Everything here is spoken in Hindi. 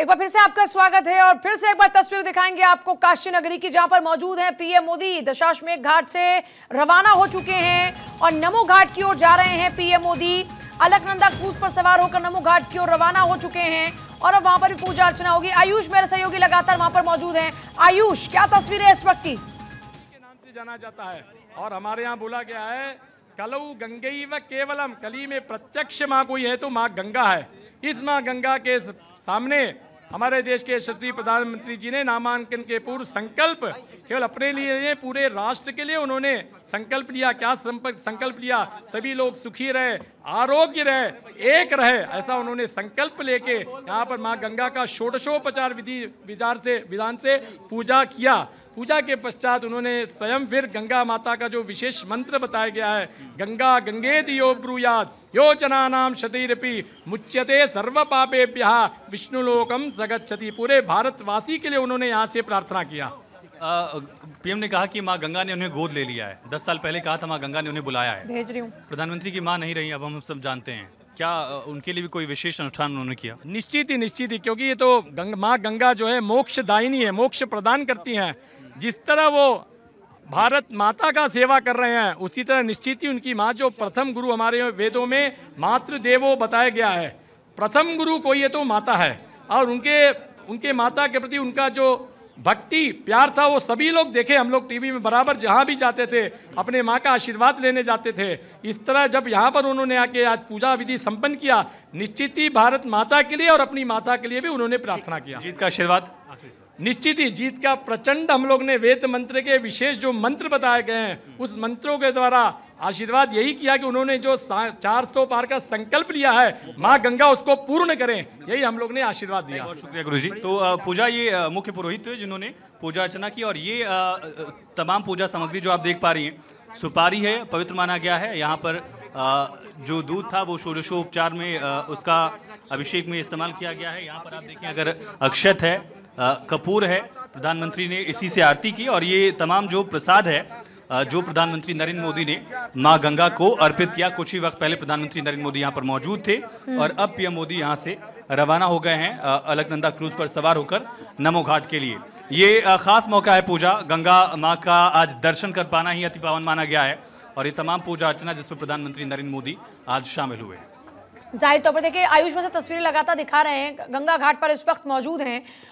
एक बार फिर से आपका स्वागत है और फिर से एक बार तस्वीर दिखाएंगे आपको काशी नगरी की जहां पर मौजूद हैं पीएम मोदी दशाश्मेघ घाट से रवाना हो चुके हैं और नमो घाट की ओर जा रहे हैं पीएम मोदी अलकनंदा क्रूज पर सवार होकर नमो घाट की ओर रवाना हो चुके हैं और अब वहां पर भी पूजा अर्चना होगी आयुष मेरे सहयोगी लगातार वहां पर मौजूद है आयुष क्या तस्वीर है इस वक्त की नाम से जाना जाता है और हमारे यहाँ बोला गया है कलऊ गंगे व केवलम कली में प्रत्यक्ष माँ कोई है तो माँ गंगा है इस माँ गंगा के सामने हमारे देश के यशस्वी प्रधानमंत्री जी ने नामांकन के पूर्व संकल्प केवल अपने लिए नहीं पूरे राष्ट्र के लिए उन्होंने संकल्प लिया क्या संपर्क संकल्प लिया सभी लोग सुखी रहे आरोग्य रहे एक रहे ऐसा उन्होंने संकल्प लेके यहाँ पर माँ गंगा का षोडशोपचार विधि विचार से विधान से पूजा किया पूजा के पश्चात उन्होंने स्वयं फिर गंगा माता का जो विशेष मंत्र बताया गया है गंगा गंगे दियो ब्रूयाद योजना नाम क्षतिरपी मुच्यते सर्व पापेभ्य विष्णुलोकम सगच्छति पूरे भारतवासी के लिए उन्होंने यहाँ से प्रार्थना किया पीएम ने कहा कि माँ गंगा ने उन्हें गोद ले लिया है दस साल पहले कहा था माँ गंगा ने उन्हें बुलाया है भेज रही हूँ प्रधानमंत्री की माँ नहीं रही अब हम सब जानते हैं क्या उनके लिए भी कोई विशेष अनुष्ठान उन्होंने किया निश्चित ही निश्चित ही क्योंकि ये तो गंग, माँ गंगा जो है मोक्ष दायिनी है मोक्ष प्रदान करती हैं जिस तरह वो भारत माता का सेवा कर रहे हैं उसी तरह निश्चित ही उनकी माँ जो प्रथम गुरु हमारे वेदों में मातृदेवो देवो बताया गया है प्रथम गुरु कोई है तो माता है और उनके उनके माता के प्रति उनका जो भक्ति प्यार था वो सभी लोग देखे हम लोग टीवी में बराबर जहाँ भी जाते थे अपने माँ का आशीर्वाद लेने जाते थे इस तरह जब यहाँ पर उन्होंने आके आज पूजा विधि संपन्न किया निश्चित ही भारत माता के लिए और अपनी माता के लिए भी उन्होंने प्रार्थना किया जीत का आशीर्वाद निश्चित ही जीत का प्रचंड हम लोग ने वेद मंत्र के विशेष जो मंत्र बताए गए हैं उस मंत्रों के द्वारा आशीर्वाद यही किया कि उन्होंने जो चार सौ पार का संकल्प लिया है माँ गंगा उसको पूर्ण करें यही हम लोग ने आशीर्वाद दिया बहुत शुक्रिया गुरु जी तो पूजा ये मुख्य पुरोहित है जिन्होंने पूजा अर्चना की और ये तमाम पूजा सामग्री जो आप देख पा रही हैं सुपारी है पवित्र माना गया है यहाँ पर जो दूध था वो शोरशो उपचार में उसका अभिषेक में इस्तेमाल किया गया है यहाँ पर आप देखें अगर अक्षत है कपूर है प्रधानमंत्री ने इसी से आरती की और ये तमाम जो प्रसाद है जो प्रधानमंत्री नरेंद्र मोदी ने माँ गंगा को अर्पित किया कुछ ही वक्त पहले प्रधानमंत्री नरेंद्र मोदी यहाँ पर मौजूद थे और अब पीएम मोदी यहाँ से रवाना हो गए हैं अलकनंदा क्रूज पर सवार होकर नमो घाट के लिए ये खास मौका है पूजा गंगा माँ का आज दर्शन कर पाना ही अति पावन माना गया है और ये तमाम पूजा अर्चना जिसमें प्रधानमंत्री नरेंद्र मोदी आज शामिल हुए जाहिर तौर पर देखिए आयुष में से तस्वीरें लगातार दिखा रहे हैं गंगा घाट पर इस वक्त मौजूद हैं